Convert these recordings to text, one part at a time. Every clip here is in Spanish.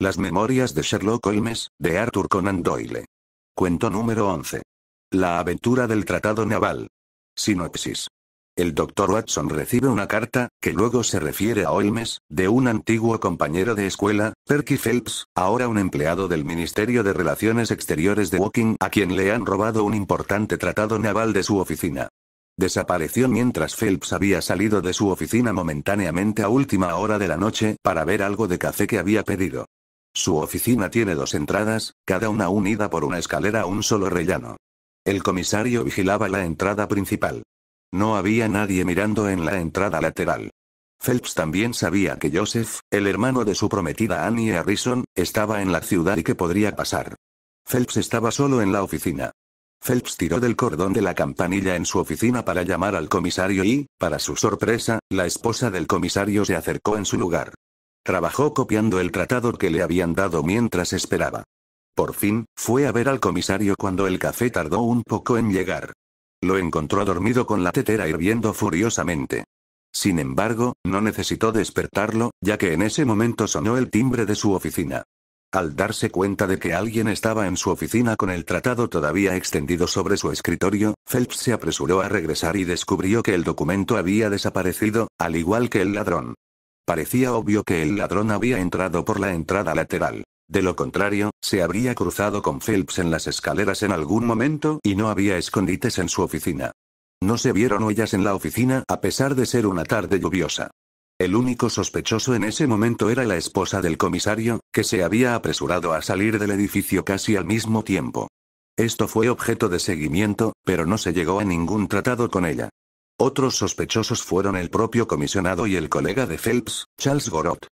Las memorias de Sherlock Holmes, de Arthur Conan Doyle. Cuento número 11. La aventura del Tratado Naval. Sinopsis. El doctor Watson recibe una carta, que luego se refiere a Holmes, de un antiguo compañero de escuela, Perky Phelps, ahora un empleado del Ministerio de Relaciones Exteriores de Woking, a quien le han robado un importante tratado naval de su oficina. Desapareció mientras Phelps había salido de su oficina momentáneamente a última hora de la noche para ver algo de café que había pedido. Su oficina tiene dos entradas, cada una unida por una escalera a un solo rellano. El comisario vigilaba la entrada principal. No había nadie mirando en la entrada lateral. Phelps también sabía que Joseph, el hermano de su prometida Annie Harrison, estaba en la ciudad y que podría pasar. Phelps estaba solo en la oficina. Phelps tiró del cordón de la campanilla en su oficina para llamar al comisario y, para su sorpresa, la esposa del comisario se acercó en su lugar. Trabajó copiando el tratado que le habían dado mientras esperaba. Por fin, fue a ver al comisario cuando el café tardó un poco en llegar. Lo encontró dormido con la tetera hirviendo furiosamente. Sin embargo, no necesitó despertarlo, ya que en ese momento sonó el timbre de su oficina. Al darse cuenta de que alguien estaba en su oficina con el tratado todavía extendido sobre su escritorio, Phelps se apresuró a regresar y descubrió que el documento había desaparecido, al igual que el ladrón. Parecía obvio que el ladrón había entrado por la entrada lateral. De lo contrario, se habría cruzado con Phelps en las escaleras en algún momento y no había escondites en su oficina. No se vieron huellas en la oficina a pesar de ser una tarde lluviosa. El único sospechoso en ese momento era la esposa del comisario, que se había apresurado a salir del edificio casi al mismo tiempo. Esto fue objeto de seguimiento, pero no se llegó a ningún tratado con ella. Otros sospechosos fueron el propio comisionado y el colega de Phelps, Charles Gorot.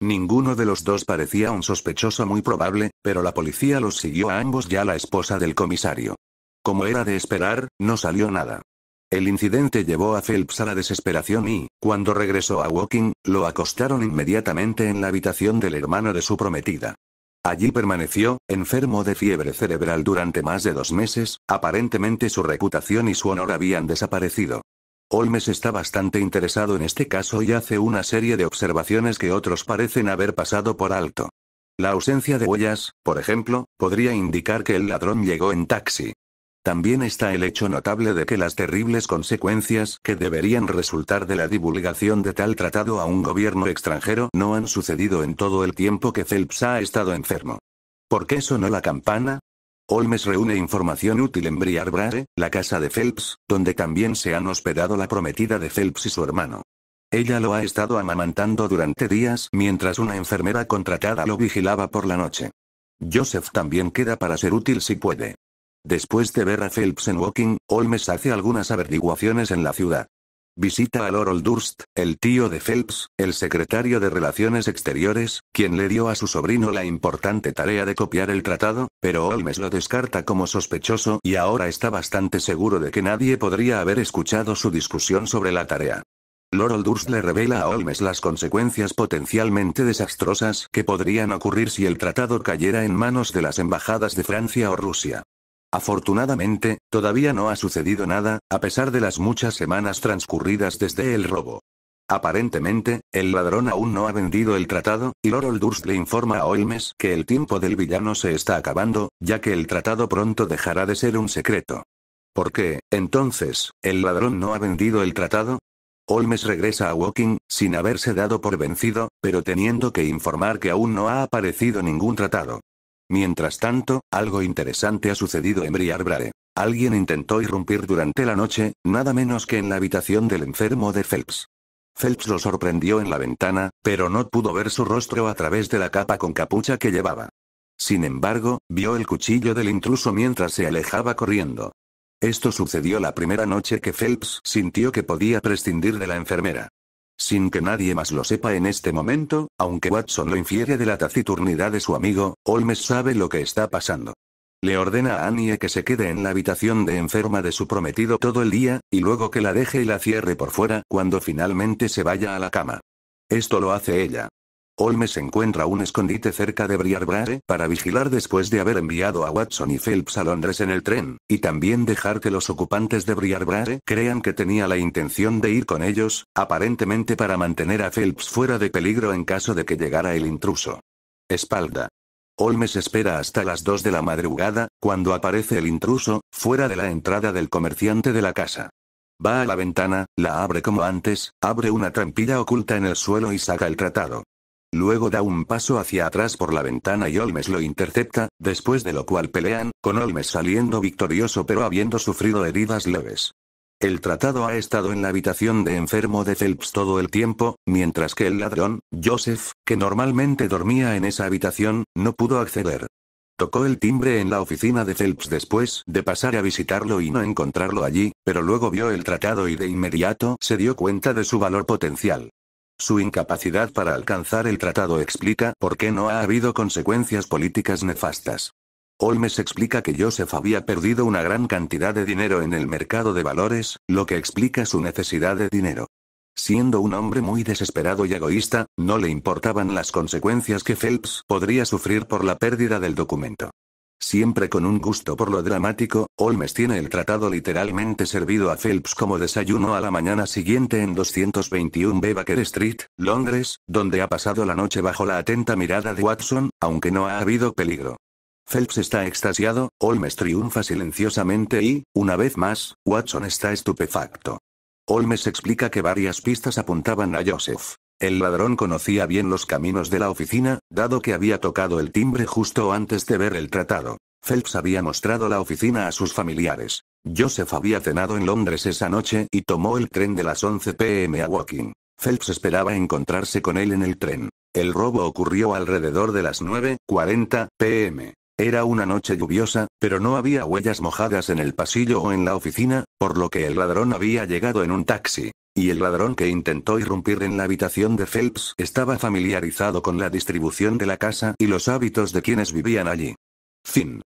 Ninguno de los dos parecía un sospechoso muy probable, pero la policía los siguió a ambos ya la esposa del comisario. Como era de esperar, no salió nada. El incidente llevó a Phelps a la desesperación y, cuando regresó a Woking, lo acostaron inmediatamente en la habitación del hermano de su prometida. Allí permaneció, enfermo de fiebre cerebral durante más de dos meses, aparentemente su reputación y su honor habían desaparecido. Holmes está bastante interesado en este caso y hace una serie de observaciones que otros parecen haber pasado por alto. La ausencia de huellas, por ejemplo, podría indicar que el ladrón llegó en taxi. También está el hecho notable de que las terribles consecuencias que deberían resultar de la divulgación de tal tratado a un gobierno extranjero no han sucedido en todo el tiempo que Phelps ha estado enfermo. ¿Por qué sonó la campana? Holmes reúne información útil en Briarbrae, la casa de Phelps, donde también se han hospedado la prometida de Phelps y su hermano. Ella lo ha estado amamantando durante días mientras una enfermera contratada lo vigilaba por la noche. Joseph también queda para ser útil si puede. Después de ver a Phelps en Woking, Holmes hace algunas averiguaciones en la ciudad. Visita a Lord Durst, el tío de Phelps, el secretario de Relaciones Exteriores, quien le dio a su sobrino la importante tarea de copiar el tratado, pero Holmes lo descarta como sospechoso y ahora está bastante seguro de que nadie podría haber escuchado su discusión sobre la tarea. Lord Durst le revela a Holmes las consecuencias potencialmente desastrosas que podrían ocurrir si el tratado cayera en manos de las embajadas de Francia o Rusia. Afortunadamente, todavía no ha sucedido nada, a pesar de las muchas semanas transcurridas desde el robo. Aparentemente, el ladrón aún no ha vendido el tratado, y Lord Durst le informa a Holmes que el tiempo del villano se está acabando, ya que el tratado pronto dejará de ser un secreto. ¿Por qué, entonces, el ladrón no ha vendido el tratado? Holmes regresa a Woking, sin haberse dado por vencido, pero teniendo que informar que aún no ha aparecido ningún tratado. Mientras tanto, algo interesante ha sucedido en Briarbrae. Alguien intentó irrumpir durante la noche, nada menos que en la habitación del enfermo de Phelps. Phelps lo sorprendió en la ventana, pero no pudo ver su rostro a través de la capa con capucha que llevaba. Sin embargo, vio el cuchillo del intruso mientras se alejaba corriendo. Esto sucedió la primera noche que Phelps sintió que podía prescindir de la enfermera sin que nadie más lo sepa en este momento, aunque Watson lo infiere de la taciturnidad de su amigo, Holmes sabe lo que está pasando. Le ordena a Annie que se quede en la habitación de enferma de su prometido todo el día, y luego que la deje y la cierre por fuera cuando finalmente se vaya a la cama. Esto lo hace ella, Holmes encuentra un escondite cerca de Briarbrae para vigilar después de haber enviado a Watson y Phelps a Londres en el tren, y también dejar que los ocupantes de Briarbrae crean que tenía la intención de ir con ellos, aparentemente para mantener a Phelps fuera de peligro en caso de que llegara el intruso. Espalda. Holmes espera hasta las 2 de la madrugada, cuando aparece el intruso, fuera de la entrada del comerciante de la casa. Va a la ventana, la abre como antes, abre una trampilla oculta en el suelo y saca el tratado. Luego da un paso hacia atrás por la ventana y Olmes lo intercepta, después de lo cual pelean, con Olmes saliendo victorioso pero habiendo sufrido heridas leves. El tratado ha estado en la habitación de enfermo de Phelps todo el tiempo, mientras que el ladrón, Joseph, que normalmente dormía en esa habitación, no pudo acceder. Tocó el timbre en la oficina de Phelps después de pasar a visitarlo y no encontrarlo allí, pero luego vio el tratado y de inmediato se dio cuenta de su valor potencial. Su incapacidad para alcanzar el tratado explica por qué no ha habido consecuencias políticas nefastas. Holmes explica que Joseph había perdido una gran cantidad de dinero en el mercado de valores, lo que explica su necesidad de dinero. Siendo un hombre muy desesperado y egoísta, no le importaban las consecuencias que Phelps podría sufrir por la pérdida del documento. Siempre con un gusto por lo dramático, Holmes tiene el tratado literalmente servido a Phelps como desayuno a la mañana siguiente en 221 Bebaker Street, Londres, donde ha pasado la noche bajo la atenta mirada de Watson, aunque no ha habido peligro. Phelps está extasiado, Holmes triunfa silenciosamente y, una vez más, Watson está estupefacto. Holmes explica que varias pistas apuntaban a Joseph. El ladrón conocía bien los caminos de la oficina, dado que había tocado el timbre justo antes de ver el tratado. Phelps había mostrado la oficina a sus familiares. Joseph había cenado en Londres esa noche y tomó el tren de las 11 pm a Woking. Phelps esperaba encontrarse con él en el tren. El robo ocurrió alrededor de las 9.40 pm. Era una noche lluviosa, pero no había huellas mojadas en el pasillo o en la oficina, por lo que el ladrón había llegado en un taxi. Y el ladrón que intentó irrumpir en la habitación de Phelps estaba familiarizado con la distribución de la casa y los hábitos de quienes vivían allí. Fin.